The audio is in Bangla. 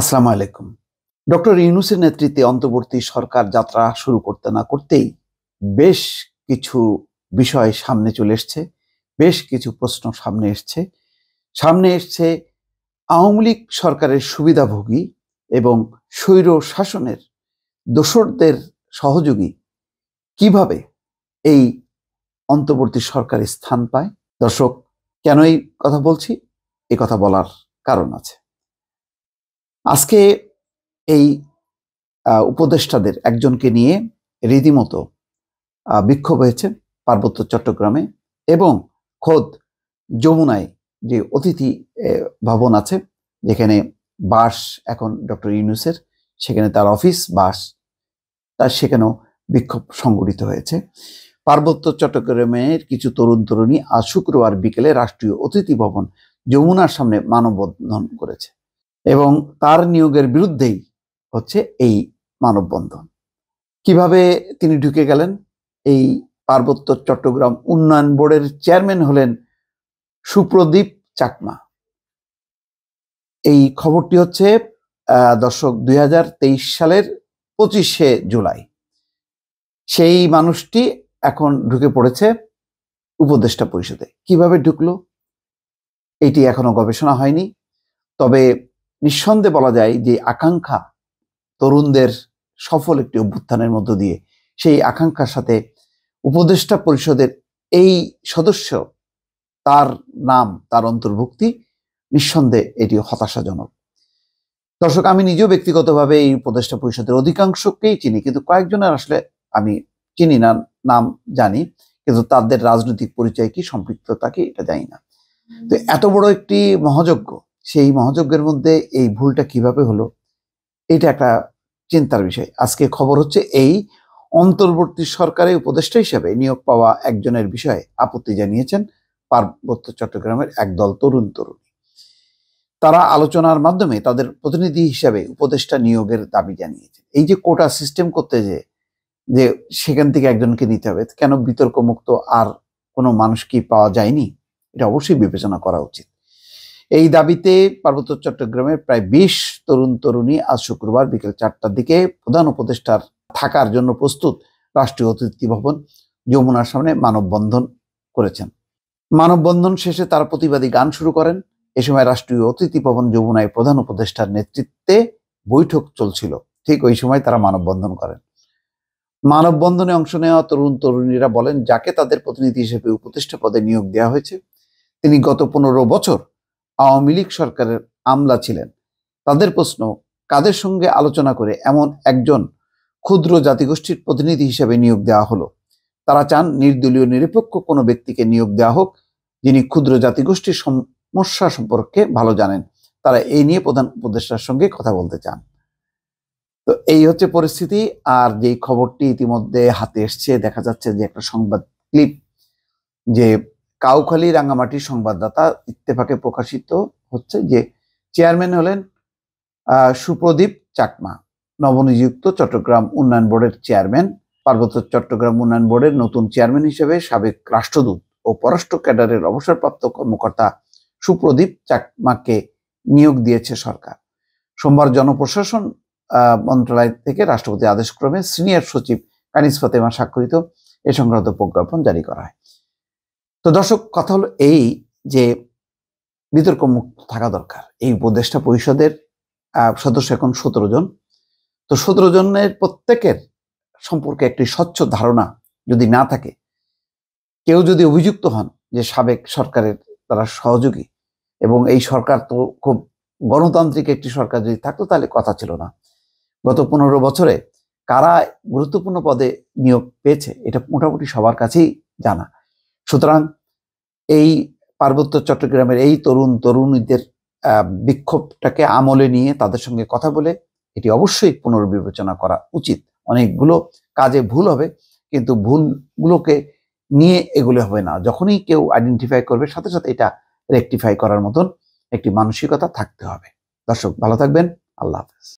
আসসালামু আলাইকুম ডক্টর ইউনুসের নেতৃত্বে অন্তর্বর্তী সরকার যাত্রা শুরু করতে না করতেই বেশ কিছু বিষয় সামনে চলে এসছে বেশ কিছু প্রশ্ন সামনে এসছে সামনে এসছে আওয়ামী লীগ সরকারের সুবিধাভোগী এবং স্বৈর শাসনের দোসরদের সহযোগী কিভাবে এই অন্তর্বর্তী সরকার স্থান পায় দর্শক কেন এই কথা বলছি এ কথা বলার কারণ আছে আজকে এই উপদেষ্টাদের একজনকে নিয়ে রীতিমতো বিক্ষোভ হয়েছে পার্বত্য চট্টগ্রামে এবং খোদ যমুনায় যে অতিথি ভবন আছে যেখানে বাস এখন ডক্টর ইউনুসের সেখানে তার অফিস বাস তার সেখানেও বিক্ষোভ সংগঠিত হয়েছে পার্বত্য চট্টগ্রামের কিছু তরুণ তরুণী আজ শুক্রবার বিকেলে রাষ্ট্রীয় অতিথি ভবন যমুনার সামনে মানববন্ধন করেছে এবং তার নিয়োগের বিরুদ্ধেই হচ্ছে এই মানববন্ধন কিভাবে তিনি ঢুকে গেলেন এই পার্বত্য চট্টগ্রাম উন্নয়ন বোর্ডের চেয়ারম্যান হলেন সুপ্রদীপ চাকমা এই খবরটি হচ্ছে দর্শক দুই সালের পঁচিশে জুলাই সেই মানুষটি এখন ঢুকে পড়েছে উপদেষ্টা পরিষদে কিভাবে ঢুকলো এটি এখনো গবেষণা হয়নি তবে নিঃসন্দেহে বলা যায় যে আকাঙ্ক্ষা তরুণদের সফল একটি অভ্যুত্থানের মধ্য দিয়ে সেই আকাঙ্ক্ষার সাথে উপদেষ্টা পরিষদের এই সদস্য তার নাম তার অন্তর্ভুক্তি নিঃসন্দেহে এটি হতাশাজনক দর্শক আমি নিজেও ব্যক্তিগতভাবে এই উপদেষ্টা পরিষদের অধিকাংশকেই চিনি কিন্তু কয়েকজনের আসলে আমি চিনি না নাম জানি কিন্তু তাদের রাজনৈতিক পরিচয় কি সম্পৃক্ততা কি এটা জানি না তো এত বড় একটি মহাযজ্ঞ সেই মহাযজ্ঞের মধ্যে এই ভুলটা কিভাবে হলো এটা একটা চিন্তার বিষয় আজকে খবর হচ্ছে এই অন্তর্বর্তী সরকারে উপদেষ্টা হিসাবে নিয়োগ পাওয়া একজনের বিষয়ে আপত্তি জানিয়েছেন পার্বত্য চট্টগ্রামের একদল তরুণ তরুণী তারা আলোচনার মাধ্যমে তাদের প্রতিনিধি হিসাবে উপদেষ্টা নিয়োগের দাবি জানিয়েছে এই যে কোটা সিস্টেম করতে যে যে সেখান থেকে একজনকে নিতে হবে কেন বিতর্ক মুক্ত আর কোনো মানুষ কি পাওয়া যায়নি এটা অবশ্যই বিবেচনা করা উচিত এই দাবিতে পার্বত্য চট্টগ্রামের প্রায় বিশ তরুণ তরুণী আজ শুক্রবার বিকেল চারটার দিকে প্রধান উপদেষ্টার থাকার জন্য প্রস্তুত রাষ্ট্রীয় অতিথি ভবন যমুনার সামনে মানববন্ধন করেছেন মানববন্ধন শেষে তার প্রতিবাদী গান শুরু করেন এ সময় রাষ্ট্রীয় অতিথি ভবন যমুনায় প্রধান উপদেষ্টার নেতৃত্বে বৈঠক চলছিল ঠিক ওই সময় তারা মানববন্ধন করেন মানববন্ধনে অংশ নেওয়া তরুণ তরুণীরা বলেন যাকে তাদের প্রতিনিধি হিসেবে উপদেষ্টা পদে নিয়োগ দেওয়া হয়েছে তিনি গত পনেরো বছর আওয়ামী লীগ সরকারের আমলা ছিলেন তাদের প্রশ্ন কাদের সঙ্গে আলোচনা করে এমন একজন ক্ষুদ্র জাতিগোষ্ঠীর প্রতিনিধি হিসেবে নিয়োগ দেওয়া হলো তারা চান নির্দলীয় নিরপেক্ষ কোনো ব্যক্তিকে নিয়োগ দেওয়া হোক যিনি ক্ষুদ্র জাতিগোষ্ঠীর সমস্যা সম্পর্কে ভালো জানেন তারা এই নিয়ে প্রধান উপদেষ্টার সঙ্গে কথা বলতে চান তো এই হচ্ছে পরিস্থিতি আর যেই খবরটি ইতিমধ্যে হাতে এসছে দেখা যাচ্ছে যে একটা সংবাদ ক্লিপ যে কাউখালী রাঙ্গামাটির সংবাদদাতা ইত্তেফাকে প্রকাশিত হচ্ছে যে চেয়ারম্যান হলেন সুপ্রদীপ চাকমা নবনিযুক্ত চট্টগ্রাম উন্নয়ন বোর্ডের চেয়ারম্যান পার্বত্য চট্টগ্রাম উন্নয়ন বোর্ডের নতুন চেয়ারম্যান হিসেবে সাবেক রাষ্ট্রদূত ও পররাষ্ট্র ক্যাডারের অবসরপ্রাপ্ত কর্মকর্তা সুপ্রদীপ চাকমাকে নিয়োগ দিয়েছে সরকার সোমবার জনপ্রশাসন মন্ত্রণালয় থেকে রাষ্ট্রপতি আদেশক্রমে সিনিয়র সচিব কানিস ফাতেমা স্বাক্ষরিত এ সংক্রান্ত প্রজ্ঞাপন জারি করা হয় তো দর্শক কথা হলো এই যে বিতর্ক মুক্ত থাকা দরকার এই উপদেষ্টা পরিষদের সদস্য এখন সতেরো জন তো সতেরো জনের প্রত্যেকের সম্পর্কে একটি স্বচ্ছ ধারণা যদি না থাকে কেউ যদি অভিযুক্ত হন যে সাবেক সরকারের তারা সহযোগী এবং এই সরকার তো খুব গণতান্ত্রিক একটি সরকার যদি থাকতো তাহলে কথা ছিল না গত পনেরো বছরে কারা গুরুত্বপূর্ণ পদে নিয়োগ পেয়েছে এটা মোটামুটি সবার কাছেই জানা সুতরাং এই পার্বত্য চট্টগ্রামের এই তরুণ তরুণীদের বিক্ষোভটাকে আমলে নিয়ে তাদের সঙ্গে কথা বলে এটি অবশ্যই পুনর্বিবেচনা করা উচিত অনেকগুলো কাজে ভুল হবে কিন্তু ভুলগুলোকে নিয়ে এগুলো হবে না যখনই কেউ আইডেন্টিফাই করবে সাথে সাথে এটা রেকটিফাই করার মতন একটি মানসিকতা থাকতে হবে দর্শক ভালো থাকবেন আল্লাহ হাফেজ